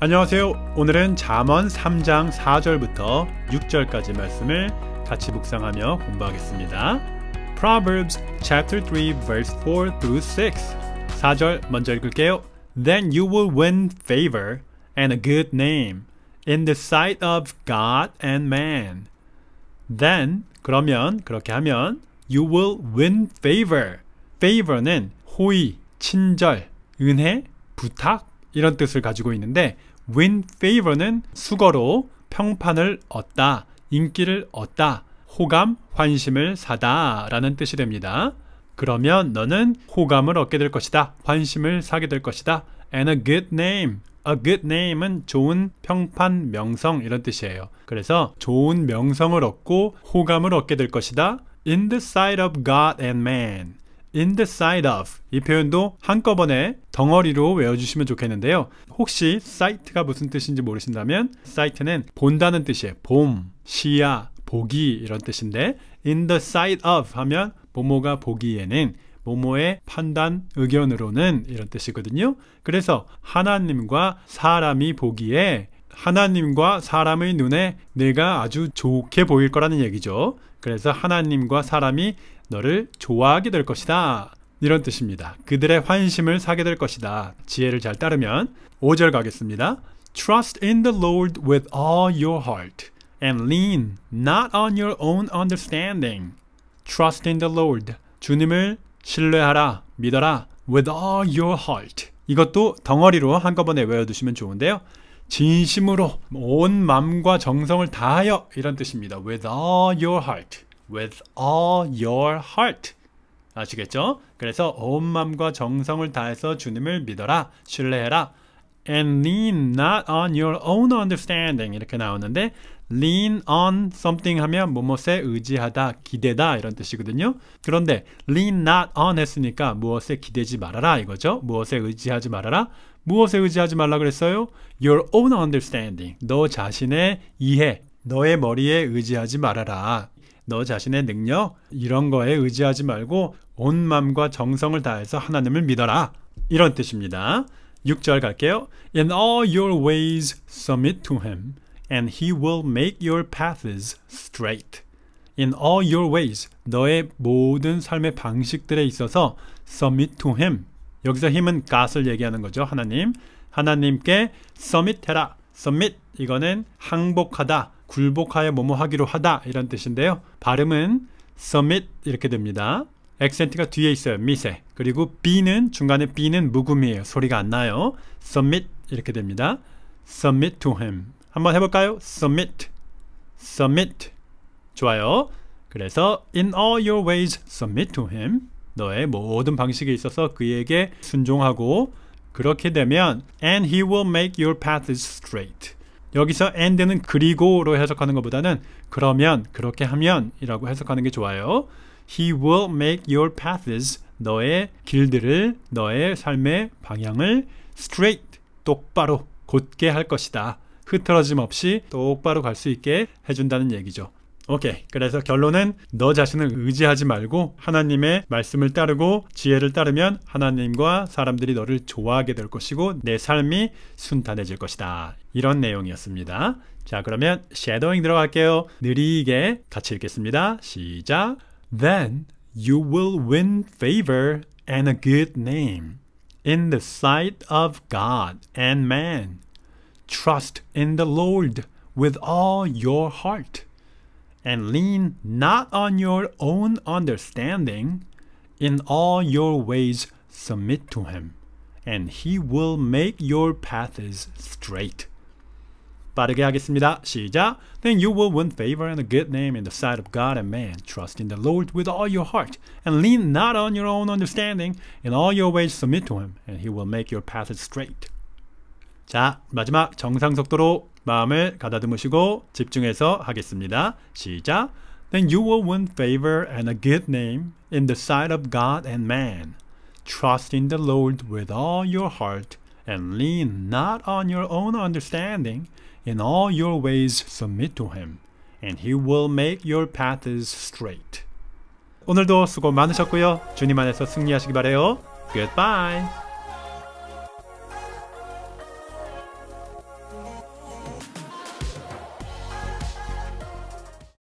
안녕하세요. 오늘은 잠언 3장 4절부터 6절까지 말씀을 같이 묵상하며 공부하겠습니다. Proverbs chapter 3 verse 4 through 6. 4절 먼저 읽을게요. Then you will win favor and a good name in the sight of God and man. Then 그러면 그렇게 하면 you will win favor. favor는 호의, 친절, 은혜, 부탁 이런 뜻을 가지고 있는데 win favor는 수거로 평판을 얻다, 인기를 얻다, 호감, 환심을 사다 라는 뜻이 됩니다. 그러면 너는 호감을 얻게 될 것이다. 관심을 사게 될 것이다. and a good name. a good name은 좋은 평판, 명성 이런 뜻이에요. 그래서 좋은 명성을 얻고 호감을 얻게 될 것이다. in the sight of God and man. in the side of 이 표현도 한꺼번에 덩어리로 외워주시면 좋겠는데요. 혹시 사이트가 무슨 뜻인지 모르신다면 사이트는 본다는 뜻이에요. 봄, 시야, 보기 이런 뜻인데 in the side of 하면 모모가 보기에는 모모의 판단 의견으로는 이런 뜻이거든요. 그래서 하나님과 사람이 보기에 하나님과 사람의 눈에 내가 아주 좋게 보일 거라는 얘기죠. 그래서 하나님과 사람이 너를 좋아하게 될 것이다. 이런 뜻입니다. 그들의 환심을 사게 될 것이다. 지혜를 잘 따르면 5절 가겠습니다. Trust in the Lord with all your heart and lean not on your own understanding. Trust in the Lord. 주님을 신뢰하라, 믿어라. With all your heart. 이것도 덩어리로 한꺼번에 외워두시면 좋은데요. 진심으로 온 마음과 정성을 다하여 이런 뜻입니다. With all your heart. with all your heart. 아시겠죠? 그래서 온 마음과 정성을 다해서 주님을 믿어라, 신뢰해라. and lean not on your own understanding 이렇게 나오는데 lean on something 하면 무엇에 의지하다, 기대다 이런 뜻이거든요. 그런데 lean not on 했으니까 무엇에 기대지 말아라 이거죠. 무엇에 의지하지 말아라. 무엇에 의지하지 말라 그랬어요? Your own understanding. 너 자신의 이해, 너의 머리에 의지하지 말아라. 너 자신의 능력 이런 거에 의지하지 말고 온 마음과 정성을 다해서 하나님을 믿어라. 이런 뜻입니다. 6절 갈게요. In all your ways submit to him and he will make your paths straight. In all your ways 너의 모든 삶의 방식들에 있어서 submit to him 여기서 힘은 God을 얘기하는 거죠. 하나님 하나님께 submit해라. submit 이거는 항복하다 굴복하여 뭐뭐 하기로 하다 이런 뜻인데요. 발음은 submit 이렇게 됩니다. 액센트가 뒤에 있어요. 미세. 그리고 B는 중간에 B는 무음이에요. 소리가 안 나요. submit 이렇게 됩니다. submit to him. 한번 해볼까요? submit, submit. 좋아요. 그래서 in all your ways submit to him. 너의 모든 방식에 있어서 그에게 순종하고 그렇게 되면 and he will make your paths straight. 여기서 and는 그리고로 해석하는 것보다는 그러면 그렇게 하면 이라고 해석하는 게 좋아요 He will make your paths 너의 길들을 너의 삶의 방향을 straight 똑바로 곧게 할 것이다 흐트러짐 없이 똑바로 갈 수 있게 해준다는 얘기죠 오케이. 그래서 결론은 너 자신을 의지하지 말고 하나님의 말씀을 따르고 지혜를 따르면 하나님과 사람들이 너를 좋아하게 될 것이고 내 삶이 순탄해질 것이다. 이런 내용이었습니다. 자, 그러면 쉐도잉 들어갈게요. 느리게 같이 읽겠습니다. 시작. Then you will win favor and a good name in the sight of God and man. Trust in the Lord with all your heart. and lean not on your own understanding. In all your ways submit to him, and he will make your paths straight. 빠르게 하겠습니다. 시작. Then you will win favor and a good name in the sight of God and man. Trust in the Lord with all your heart, and lean not on your own understanding. In all your ways submit to him, and he will make your paths straight. 자, 마지막 정상 속도로 마음을 가다듬으시고 집중해서 하겠습니다. 시작. Then you will win favor and a good name in the sight of God and man. Trust in the Lord with all your heart and lean not on your own understanding. In all your ways submit to him, and he will make your paths straight. 오늘도 수고 많으셨고요. 주님 안에서 승리하시기 바래요. Goodbye.